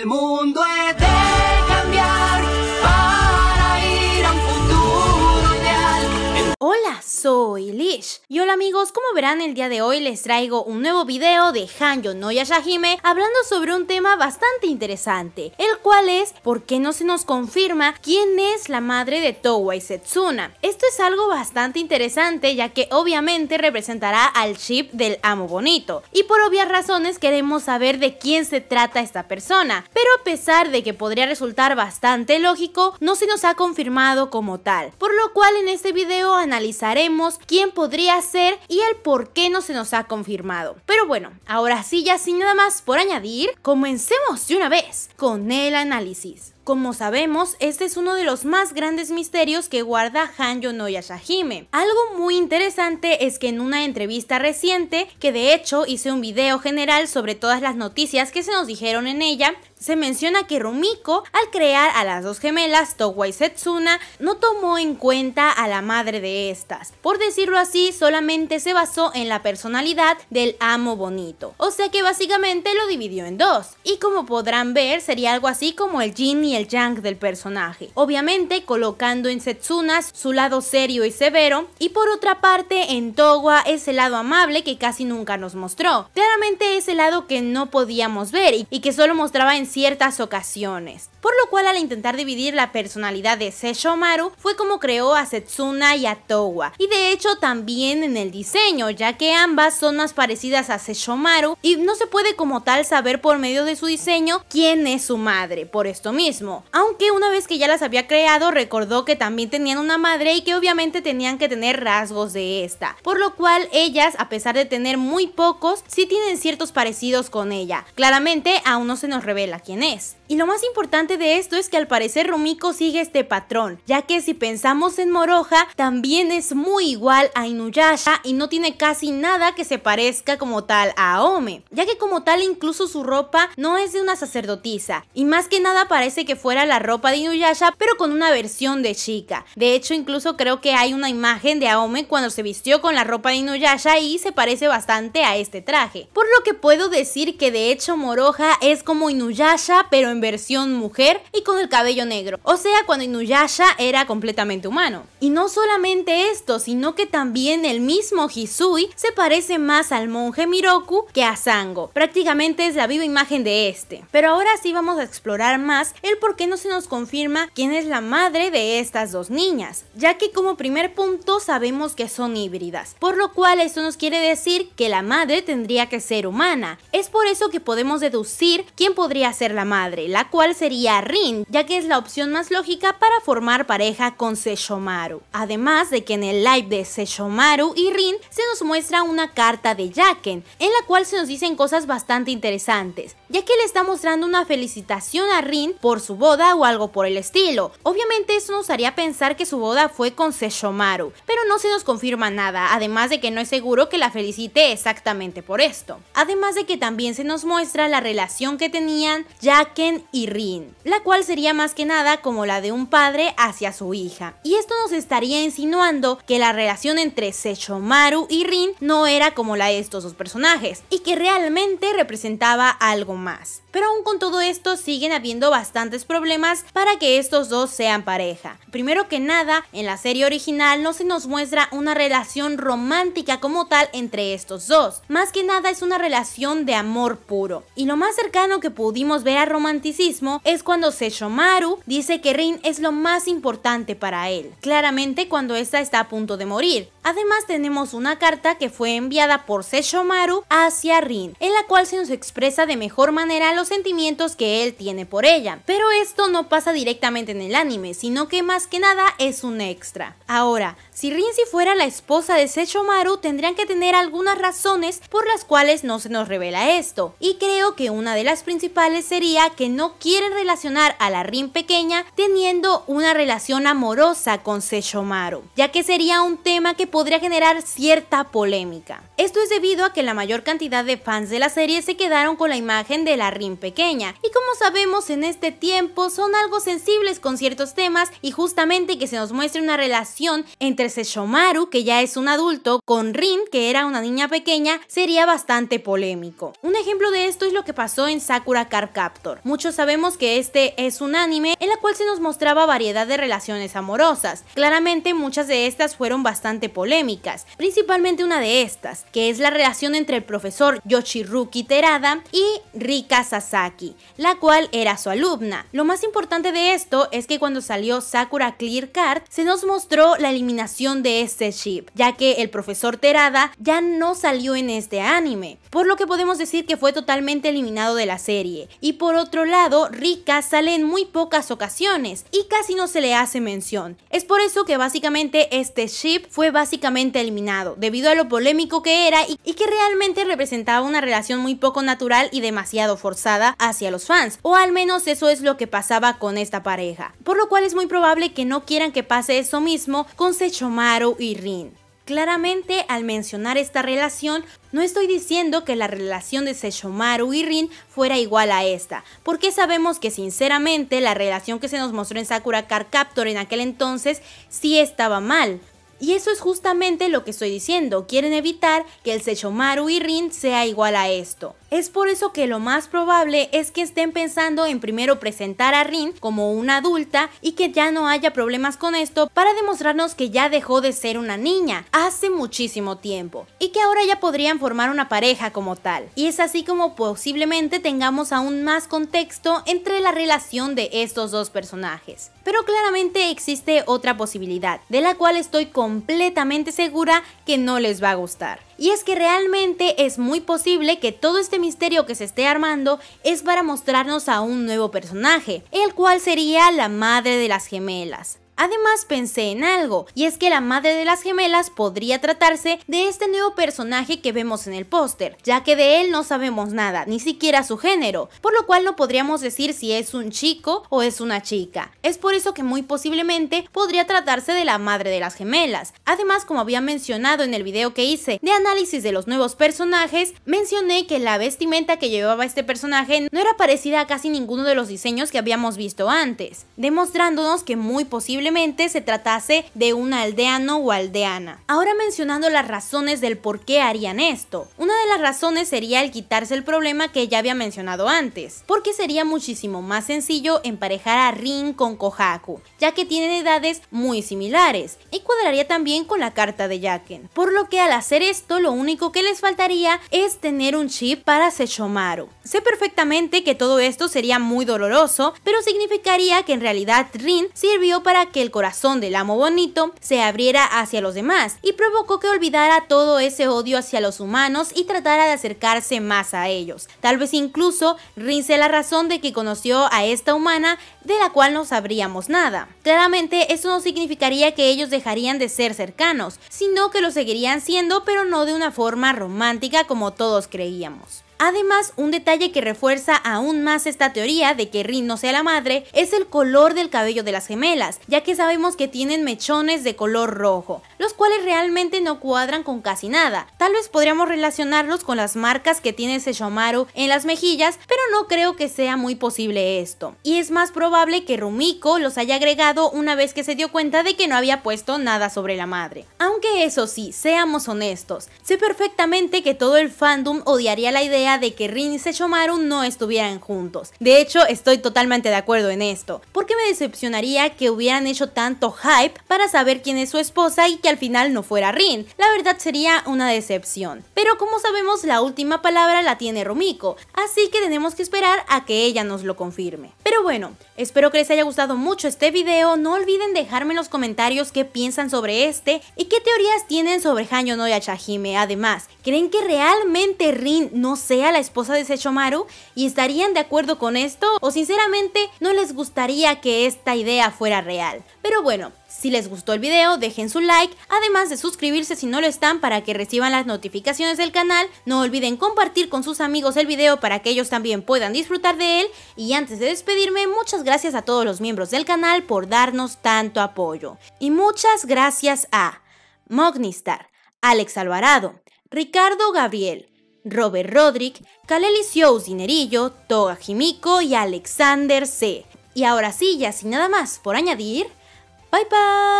el mundo. Y hola amigos, como verán el día de hoy les traigo un nuevo video de Hanjo no hablando sobre un tema bastante interesante, el cual es por qué no se nos confirma quién es la madre de Towa y Setsuna. Esto es algo bastante interesante ya que obviamente representará al chip del amo bonito y por obvias razones queremos saber de quién se trata esta persona, pero a pesar de que podría resultar bastante lógico, no se nos ha confirmado como tal, por lo cual en este video analizaremos quién podría ser y el por qué no se nos ha confirmado. Pero bueno, ahora sí, ya sin nada más por añadir, comencemos de una vez con el análisis. Como sabemos, este es uno de los más grandes misterios que guarda Han Yonoya Shahime. Algo muy interesante es que en una entrevista reciente, que de hecho hice un video general sobre todas las noticias que se nos dijeron en ella, se menciona que Rumiko, al crear a las dos gemelas, Towa y Setsuna, no tomó en cuenta a la madre de estas. Por decirlo así, solamente se basó en la personalidad del amo bonito. O sea que básicamente lo dividió en dos. Y como podrán ver, sería algo así como el Jin y el yang del personaje. Obviamente colocando en Setsuna su lado serio y severo, y por otra parte en Towa ese lado amable que casi nunca nos mostró. Claramente ese lado que no podíamos ver y que solo mostraba en ciertas ocasiones por lo cual al intentar dividir la personalidad de Seshomaru fue como creó a Setsuna y a Towa, y de hecho también en el diseño, ya que ambas son más parecidas a Seishomaru y no se puede como tal saber por medio de su diseño quién es su madre, por esto mismo, aunque una vez que ya las había creado recordó que también tenían una madre y que obviamente tenían que tener rasgos de esta, por lo cual ellas, a pesar de tener muy pocos, sí tienen ciertos parecidos con ella, claramente aún no se nos revela quién es. Y lo más importante de esto es que al parecer Rumiko sigue este patrón, ya que si pensamos en Moroja también es muy igual a Inuyasha y no tiene casi nada que se parezca como tal a Aome, ya que como tal incluso su ropa no es de una sacerdotisa, y más que nada parece que fuera la ropa de Inuyasha, pero con una versión de chica. De hecho, incluso creo que hay una imagen de Aome cuando se vistió con la ropa de Inuyasha y se parece bastante a este traje. Por lo que puedo decir que de hecho Moroja es como Inuyasha, pero en versión mujer y con el cabello negro. O sea, cuando Inuyasha era completamente humano. Y no solamente esto, sino que también el mismo Hisui se parece más al monje Miroku que a Sango. Prácticamente es la viva imagen de este. Pero ahora sí vamos a explorar más el por qué no se nos confirma quién es la madre de estas dos niñas, ya que como primer punto sabemos que son híbridas, por lo cual esto nos quiere decir que la madre tendría que ser humana. Es por eso que podemos deducir quién podría ser la madre, la cual sería Rin, ya que es la opción más lógica para formar pareja con Seishomaru. Además de que en el live de Seishomaru y Rin se nos muestra una carta de Jaken, en la cual se nos dicen cosas bastante interesantes, ya que le está mostrando una felicitación a Rin por su boda o algo por el estilo. Obviamente eso nos haría pensar que su boda fue con Seishomaru, pero no se nos confirma nada, además de que no es seguro que la felicite exactamente por esto. Además de que también se nos muestra la relación que tenían Jacken y Rin, la cual sería más que nada como la de un padre hacia su hija. Y esto nos estaría insinuando que la relación entre Sechomaru y Rin no era como la de estos dos personajes y que realmente representaba algo más. Pero aún con todo esto siguen habiendo bastantes problemas para que estos dos sean pareja. Primero que nada, en la serie original no se nos muestra una relación romántica como tal entre estos dos. Más que nada es una relación de amor puro. Y lo más cercano que pudimos ver a romanticismo es cuando Seishomaru dice que Rin es lo más importante para él, claramente cuando esta está a punto de morir, Además tenemos una carta que fue enviada por Seshomaru hacia Rin, en la cual se nos expresa de mejor manera los sentimientos que él tiene por ella. Pero esto no pasa directamente en el anime, sino que más que nada es un extra. Ahora, si Rin si fuera la esposa de Maru tendrían que tener algunas razones por las cuales no se nos revela esto. Y creo que una de las principales sería que no quieren relacionar a la Rin pequeña teniendo una relación amorosa con Seshomaru, ya que sería un tema que podría generar cierta polémica. Esto es debido a que la mayor cantidad de fans de la serie se quedaron con la imagen de la Rin pequeña, y como sabemos en este tiempo son algo sensibles con ciertos temas y justamente que se nos muestre una relación entre Seshomaru, que ya es un adulto, con Rin, que era una niña pequeña, sería bastante polémico. Un ejemplo de esto es lo que pasó en Sakura Car Captor. Muchos sabemos que este es un anime en la cual se nos mostraba variedad de relaciones amorosas. Claramente muchas de estas fueron bastante polémicas polémicas, principalmente una de estas, que es la relación entre el profesor Yoshiruki Terada y Rika Sasaki, la cual era su alumna. Lo más importante de esto es que cuando salió Sakura Clear Card se nos mostró la eliminación de este ship. ya que el profesor Terada ya no salió en este anime, por lo que podemos decir que fue totalmente eliminado de la serie. Y por otro lado, Rika sale en muy pocas ocasiones y casi no se le hace mención. Es por eso que básicamente este ship fue básicamente básicamente eliminado, debido a lo polémico que era y, que realmente representaba una relación muy poco natural y demasiado forzada hacia los fans, o al menos eso es lo que pasaba con esta pareja, por lo cual es muy probable que no quieran que pase eso mismo con Sechomaru y Rin. Claramente, al mencionar esta relación, no estoy diciendo que la relación de Seshomaru y Rin fuera igual a esta, porque sabemos que sinceramente la relación que se nos mostró en Sakura Card Captor en aquel entonces sí estaba mal, y eso es justamente lo que estoy diciendo, quieren evitar que el Sechomaru y Rin sea igual a esto. Es por eso que lo más probable es que estén pensando en primero presentar a Rin como una adulta y que ya no haya problemas con esto para demostrarnos que ya dejó de ser una niña hace muchísimo tiempo y que ahora ya podrían formar una pareja como tal. Y es así como posiblemente tengamos aún más contexto entre la relación de estos dos personajes. Pero claramente existe otra posibilidad, de la cual estoy con completamente segura que no les va a gustar. Y es que realmente es muy posible que todo este misterio que se esté armando es para mostrarnos a un nuevo personaje, el cual sería la madre de las gemelas. Además pensé en algo, y es que la madre de las gemelas podría tratarse de este nuevo personaje que vemos en el póster, ya que de él no sabemos nada, ni siquiera su género, por lo cual no podríamos decir si es un chico o es una chica. Es por eso que muy posiblemente podría tratarse de la madre de las gemelas. Además, como había mencionado en el video que hice de análisis de los nuevos personajes, mencioné que la vestimenta que llevaba este personaje no era parecida a casi ninguno de los diseños que habíamos visto antes, demostrándonos que muy posiblemente se tratase de un aldeano o aldeana. Ahora mencionando las razones del por qué harían esto. Una de las razones sería el quitarse el problema que ya había mencionado antes, porque sería muchísimo más sencillo emparejar a Rin con Kohaku, ya que tienen edades muy similares, y cuadraría también con la carta de Yaken. Por lo que al hacer esto, lo único que les faltaría es tener un chip para Sechomaru. Sé perfectamente que todo esto sería muy doloroso, pero significaría que en realidad Rin sirvió para que el corazón del amo bonito se abriera hacia los demás y provocó que olvidara todo ese odio hacia los humanos y tratara de acercarse más a ellos. Tal vez incluso rince la razón de que conoció a esta humana de la cual no sabríamos nada. Claramente eso no significaría que ellos dejarían de ser cercanos, sino que lo seguirían siendo pero no de una forma romántica como todos creíamos. Además, un detalle que refuerza aún más esta teoría de que Rin no sea la madre es el color del cabello de las gemelas, ya que sabemos que tienen mechones de color rojo, los cuales realmente no cuadran con casi nada. Tal vez podríamos relacionarlos con las marcas que tiene Sesshomaru en las mejillas, pero no creo que sea muy posible esto. Y es más probable que Rumiko los haya agregado una vez que se dio cuenta de que no había puesto nada sobre la madre. Aunque eso sí, seamos honestos, sé perfectamente que todo el fandom odiaría la idea de que Rin y Sechomaru no estuvieran juntos. De hecho, estoy totalmente de acuerdo en esto, porque me decepcionaría que hubieran hecho tanto hype para saber quién es su esposa y que al final no fuera Rin. La verdad sería una decepción. Pero como sabemos, la última palabra la tiene Rumiko, así que tenemos que esperar a que ella nos lo confirme. Pero bueno, espero que les haya gustado mucho este video, no olviden dejarme en los comentarios qué piensan sobre este y qué teorías tienen sobre Hanyo no Yachahime. Además, ¿creen que realmente Rin no se la esposa de Sechomaru, y estarían de acuerdo con esto o sinceramente no les gustaría que esta idea fuera real. Pero bueno, si les gustó el video dejen su like, además de suscribirse si no lo están para que reciban las notificaciones del canal, no olviden compartir con sus amigos el video para que ellos también puedan disfrutar de él y antes de despedirme muchas gracias a todos los miembros del canal por darnos tanto apoyo. Y muchas gracias a Mognistar, Alex Alvarado, Ricardo Gabriel, Robert Rodrick, Kaleli Zinerillo, Dinerillo, Toga Jimico y Alexander C. Y ahora sí, ya sin nada más por añadir, bye bye.